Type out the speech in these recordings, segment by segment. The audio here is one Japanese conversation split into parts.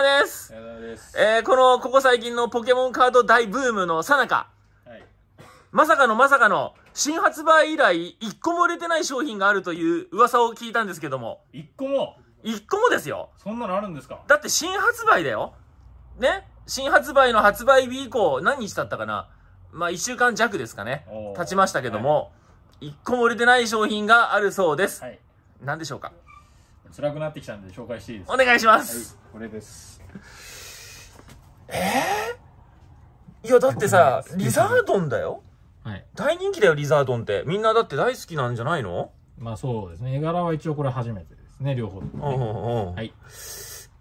沢です。えー、この、ここ最近のポケモンカード大ブームのさなか。はい。まさかのまさかの、新発売以来、一個も売れてない商品があるという噂を聞いたんですけども。一個も一個もですよ。そんなのあるんですかだって新発売だよ。ね新発売の発売日以降、何日経ったかなまあ、一週間弱ですかね。経ちましたけども、一、はい、個も売れてない商品があるそうです。はい。何でしょうか辛くなってきたんで紹介していいですかお願いします、はい、これですえー、いやだってさリザードンだよ、はい、大人気だよリザードンってみんなだって大好きなんじゃないのまあそうですね絵柄は一応これ初めてですね両方、ね、うんうんうはい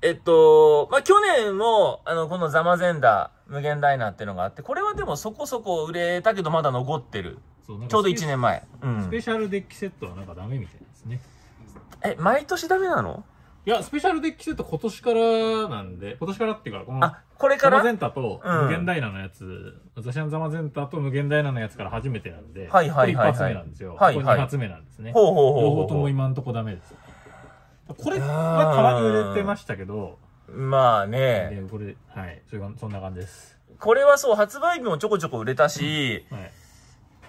えっと、まあ、去年も、あの、このザマゼンダ無限ダイナーっていうのがあって、これはでもそこそこ売れたけどまだ残ってる。ちょうど1年前。うん、スペシャルデッキセットはなんかダメみたいですね。え、毎年ダメなのいや、スペシャルデッキセット今年からなんで、今年からっていうか、この、あ、これからザマゼンタと無限ダイナのやつ、うん、ザシャンザマゼンタと無限ダイナのやつから初めてなんで、はいはいはい、はい。一発目なんですよ。はい、はい。二発目なんですね。ほうほうほう両方とも今んとこダメです。これはたまに売れてましたけど、まあね。これ、はい。それそんな感じです。これはそう、発売日もちょこちょこ売れたし、うん、はい、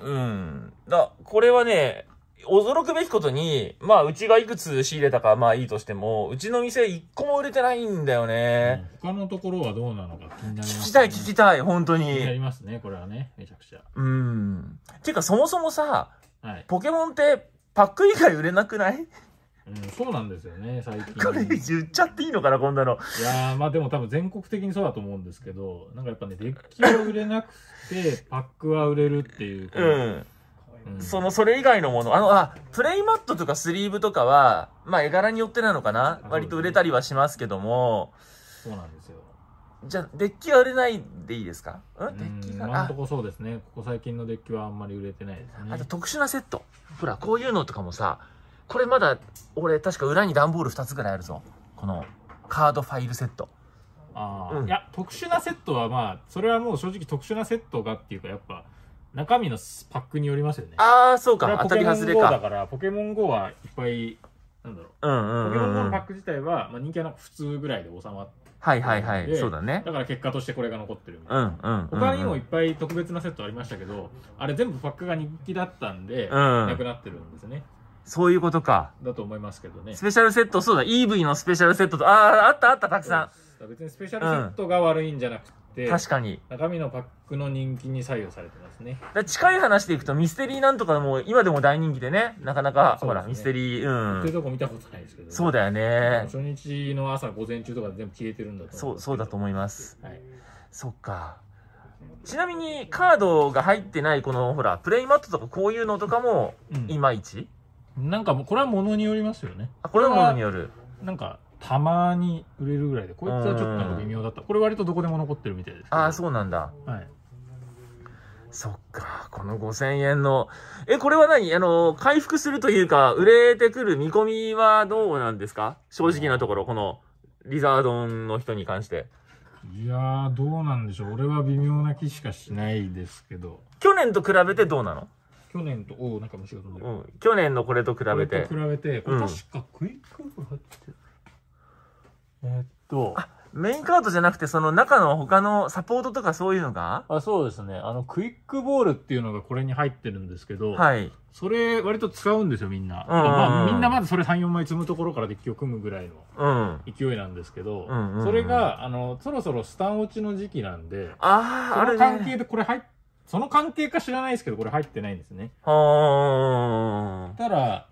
うん。だ、これはね、驚くべきことに、まあ、うちがいくつ仕入れたか、まあいいとしても、うちの店一個も売れてないんだよね。うん、他のところはどうなのか気になります、ね、聞きたい、聞きたい、本当に。気になりますね、これはね、めちゃくちゃ。うん。ていうか、そもそもさ、はい、ポケモンってパック以外売れなくないうん、そうなんですよね、最近。これ言っちゃっていいのかな、こんなの。いやー、まあでも多分全国的にそうだと思うんですけど、なんかやっぱね、デッキは売れなくて、パックは売れるっていう。うん。その、それ以外のもの、あの、あ、プレイマットとかスリーブとかは、まあ絵柄によってなのかな、割と売れたりはしますけども、そうなんですよ。じゃデッキは売れないでいいですかうんデッキが。今んとこそうですね。ここ最近のデッキはあんまり売れてないですね。あと特殊なセット。ほら、こういうのとかもさ、これまだ、俺確か裏に段ボール2つぐらいあるぞ。この、カードファイルセット。ああ、うん、いや、特殊なセットはまあ、それはもう正直特殊なセットがっていうか、やっぱ、中身のパックによりますよね。ああ、そうか。当たり外れか。だから、ポケモン GO はいっぱい、なんだろう。うんうん、うん、ポケモン GO のパック自体は、まあ、人気はなんか普通ぐらいで収まって。はいはいはい。そうだね。だから結果としてこれが残ってるうんうん、うん、他にもいっぱい特別なセットありましたけど、あれ全部パックが人気だったんで、うん、なくなってるんですね。そういうことか。だと思いますけどね。スペシャルセット、そうだ、EV のスペシャルセットと、ああ、あったあった、たくさん。別にスペシャルセットが悪いんじゃなくて、て確かに中身のパックの人気に左右されてますねだ近い話でいくとミステリーなんとかも今でも大人気でねなかなか、ね、ほらミステリーうんいうとこ見たことないですけど、そうだよね初日の朝午前中とか全部消えてるんだとそうそうだと思います、はい、そっかちなみにカードが入ってないこのほらプレイマットとかこういうのとかもいまいち、うん、なんかこれはものによりますよねあこれはものによるなんかたまに売れるぐらいでこいつはちょっと微妙だったこれ割とどこでも残ってるみたいですああそうなんだはいそっか、この5000円の。え、これは何あの、回復するというか、売れてくる見込みはどうなんですか正直なところ、この、リザードンの人に関して。いやどうなんでしょう。俺は微妙な気しかしないですけど。去年と比べてどうなの去年と、おなんか虫が飛んでる、うん。去年のこれと比べて。これと比べて、これ確かクイック入ってと、メインカードじゃなくて、その中の他のサポートとかそういうのがあそうですね。あの、クイックボールっていうのがこれに入ってるんですけど、はい。それ割と使うんですよ、みんな。うんうんうんまあ、みんなまずそれ3、4枚積むところからデッキを組むぐらいのうん。勢いなんですけど、うんうんうんそれが、あの、そろそろスタン落ちの時期なんで、ああ、あれの関係でこれ入っ、その関係か知らないですけど、これ入ってないんですね。はあ。ただ、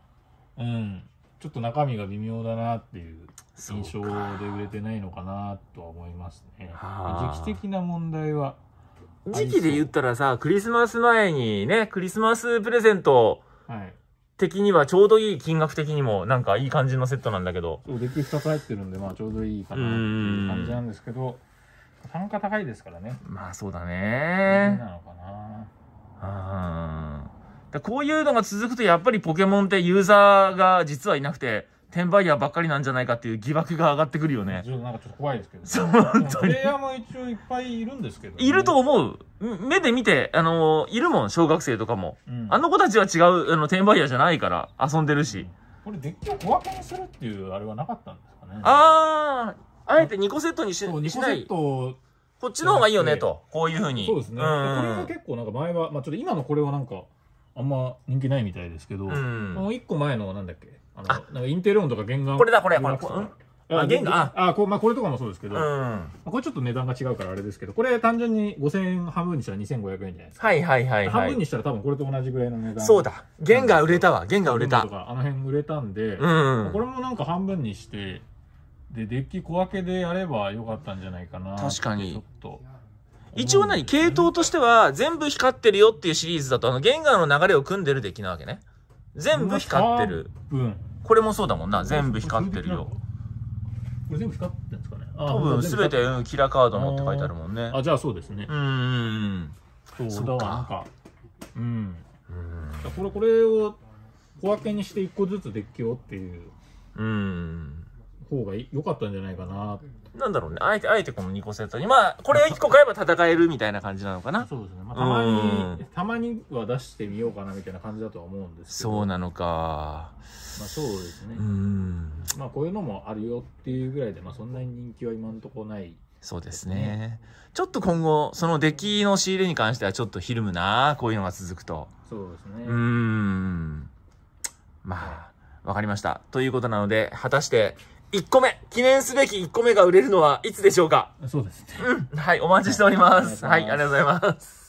うん、ちょっと中身が微妙だなっていう。印象で売れてないのかなとは思いますね。時期的な問題は時期で言ったらさ、クリスマス前にね、クリスマスプレゼント的にはちょうどいい金額的にもなんかいい感じのセットなんだけど。そう、デッキ2つ入ってるんで、まあちょうどいいかなっていう感じなんですけど、単価高いですからね。まあそうだね。なのかな。うん。こういうのが続くとやっぱりポケモンってユーザーが実はいなくて、転売屋ばっかりなんじゃないかっていう疑惑が上がってくるよね。なんかちょっと怖いですけど、ね。そう、本当に。プレイヤーも一応いっぱいいるんですけど、ね、いると思う。目で見て、あのー、いるもん、小学生とかも。うん、あの子たちは違う、あの、転売ヤーじゃないから、遊んでるし。これ、デッキを小分けにするっていうあれはなかったんですかね。ああ、あえて2個セットにしにしない。こっちの方がいいよね、と。こういうふうに。そうですね。これが結構なんか前は、まあちょっと今のこれはなんか、あんま人気ないみたいですけど、うん、もう1個前のなんだっけあのなんかインテレオンとか原画これだこれこれこれあ原画あこ,、まあ、これとかもそうですけど、うん、これちょっと値段が違うからあれですけどこれ単純に5000円半分にしたら2500円じゃないですかはいはいはい、はい、半分にしたら多分これと同じぐらいの値段そうだ原画売れたわ原画売れたあの辺売れたんで、うんこれもなんか半分にしてでデッキ小分けでやればよかったんじゃないかな確かにちょっと一応何、系統としては全部光ってるよっていうシリーズだとあのゲンの流れを組んでるデッキなわけね全部光ってる、うん、これもそうだもんな全部光ってるよこれ全部光ってんですかね多分全て、キラカードのって書いてあるもんねあじゃあそうですねうんうんうんそうだわなんかうんうんこれこれを小分けにして1個ずつデッキをっていううん方が良かったんじゃないかな。なんだろうね。あえて、あえてこの2個セットに。まあ、これ1個買えば戦えるみたいな感じなのかな。そうですね。まあ、たまに、たまには出してみようかなみたいな感じだとは思うんですけど。そうなのか。まあ、そうですね。うん。まあ、こういうのもあるよっていうぐらいで、まあ、そんなに人気は今のところないそうですね。ちょっと今後、その出来の仕入れに関してはちょっとひるむな、こういうのが続くと。そうですね。うん。まあ、わかりました。ということなので、果たして、1個目、記念すべき1個目が売れるのはいつでしょうかそうですね。うん。はい、お待ちしております。はい、ありがとうございます。